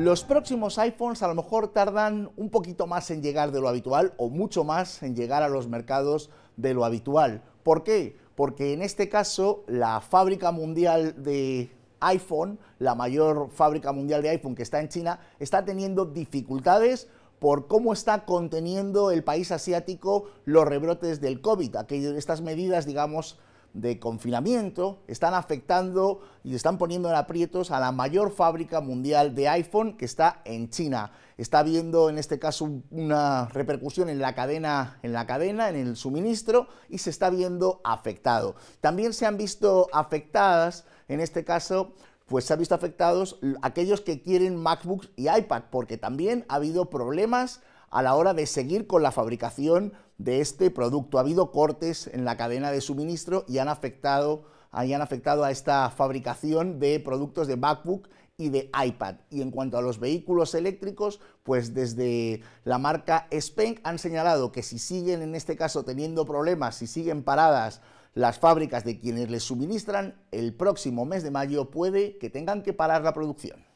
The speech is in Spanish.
Los próximos iPhones a lo mejor tardan un poquito más en llegar de lo habitual o mucho más en llegar a los mercados de lo habitual. ¿Por qué? Porque en este caso la fábrica mundial de iPhone, la mayor fábrica mundial de iPhone que está en China, está teniendo dificultades por cómo está conteniendo el país asiático los rebrotes del COVID, aquellas estas medidas, digamos, de confinamiento están afectando y están poniendo en aprietos a la mayor fábrica mundial de iPhone que está en China. Está habiendo en este caso una repercusión en la cadena, en la cadena, en el suministro y se está viendo afectado. También se han visto afectadas, en este caso, pues se han visto afectados aquellos que quieren MacBooks y iPad, porque también ha habido problemas a la hora de seguir con la fabricación de este producto. Ha habido cortes en la cadena de suministro y han afectado, han afectado a esta fabricación de productos de MacBook y de iPad. Y en cuanto a los vehículos eléctricos, pues desde la marca Spenk han señalado que si siguen en este caso teniendo problemas, si siguen paradas las fábricas de quienes les suministran, el próximo mes de mayo puede que tengan que parar la producción.